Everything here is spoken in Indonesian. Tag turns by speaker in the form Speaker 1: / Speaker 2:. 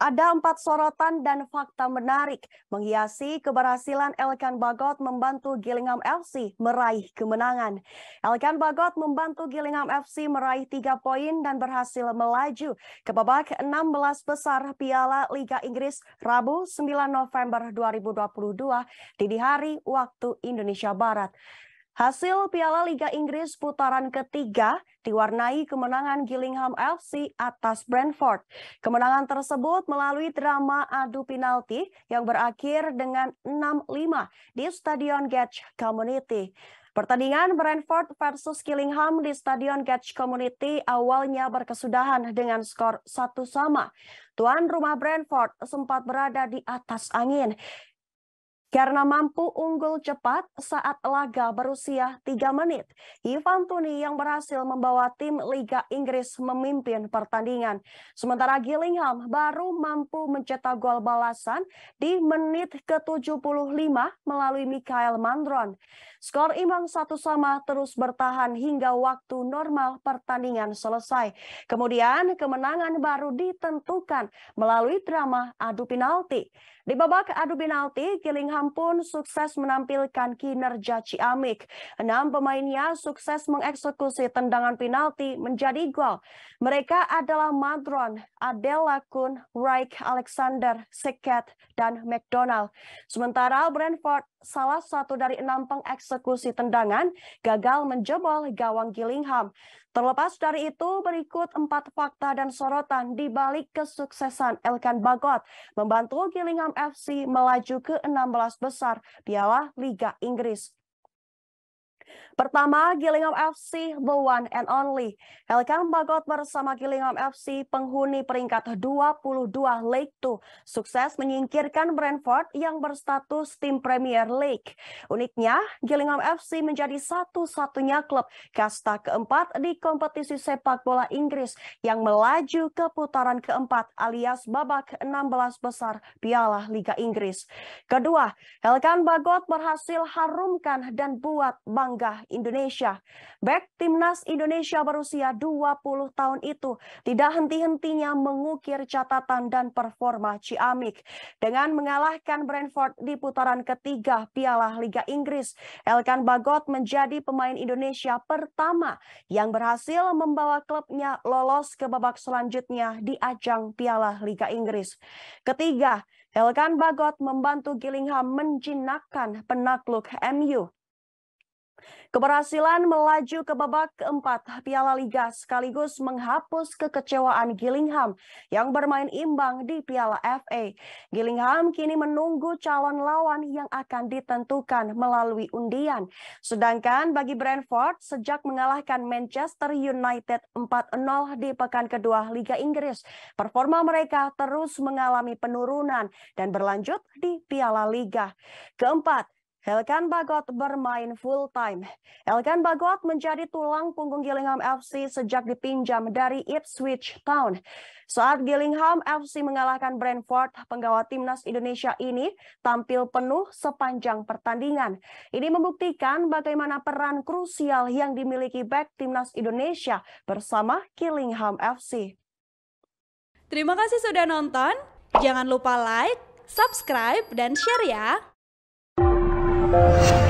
Speaker 1: Ada empat sorotan dan fakta menarik menghiasi keberhasilan Elkan Bagot membantu Gillingham FC meraih kemenangan. Elkan Bagot membantu Gillingham FC meraih tiga poin dan berhasil melaju ke babak 16 besar Piala Liga Inggris Rabu 9 November 2022 di hari waktu Indonesia Barat. Hasil Piala Liga Inggris putaran ketiga diwarnai kemenangan Gillingham FC atas Brentford. Kemenangan tersebut melalui drama adu penalti yang berakhir dengan 6-5 di Stadion Gatch Community. Pertandingan Brentford versus Gillingham di Stadion Gatch Community awalnya berkesudahan dengan skor satu sama. Tuan rumah Brentford sempat berada di atas angin karena mampu unggul cepat saat laga berusia 3 menit, Ivan Tuni yang berhasil membawa tim Liga Inggris memimpin pertandingan. Sementara Gillingham baru mampu mencetak gol balasan di menit ke-75 melalui Mikael Mandron. Skor imbang satu sama terus bertahan hingga waktu normal pertandingan selesai. Kemudian kemenangan baru ditentukan melalui drama adu penalti. Di babak adu penalti, Gillingham Vietnam pun sukses menampilkan kinerja ciamik. Enam pemainnya sukses mengeksekusi tendangan penalti menjadi gol. Mereka adalah Madron, Adela Kun, Reich, Alexander, Seket, dan McDonald. Sementara Brentford salah satu dari enam pengeksekusi tendangan gagal menjebol gawang Gillingham. Terlepas dari itu, berikut empat fakta dan sorotan di balik kesuksesan Elkan Bagot membantu Gillingham FC melaju ke 16 besar Piala Liga Inggris. Pertama, Gillingham FC, the one and only. Helkan Bagot bersama Gillingham FC, penghuni peringkat 22 League 2, sukses menyingkirkan Brentford yang berstatus tim Premier League. Uniknya, Gillingham FC menjadi satu-satunya klub kasta keempat di kompetisi sepak bola Inggris yang melaju ke putaran keempat alias babak 16 besar Piala Liga Inggris. Kedua, Helkan Bagot berhasil harumkan dan buat bangga Indonesia. Back timnas Indonesia berusia 20 tahun itu tidak henti-hentinya mengukir catatan dan performa Ciamik. Dengan mengalahkan Brentford di putaran ketiga Piala Liga Inggris, Elkan Bagot menjadi pemain Indonesia pertama yang berhasil membawa klubnya lolos ke babak selanjutnya di ajang Piala Liga Inggris. Ketiga, Elkan Bagot membantu Gillingham menjinakkan penakluk MU. Keberhasilan melaju ke babak keempat Piala Liga sekaligus menghapus kekecewaan Gillingham yang bermain imbang di Piala FA. Gillingham kini menunggu calon lawan yang akan ditentukan melalui undian. Sedangkan bagi Brentford, sejak mengalahkan Manchester United 4-0 di pekan kedua Liga Inggris, performa mereka terus mengalami penurunan dan berlanjut di Piala Liga. Keempat, Elkan Bagot bermain full time. Elkan Bagot menjadi tulang punggung Gillingham FC sejak dipinjam dari Ipswich Town. Saat Gillingham FC mengalahkan Brentford, penggawa timnas Indonesia ini tampil penuh sepanjang pertandingan. Ini membuktikan bagaimana peran krusial yang dimiliki back timnas Indonesia bersama Gillingham FC. Terima kasih sudah nonton. Jangan lupa like, subscribe, dan share ya. Thank you.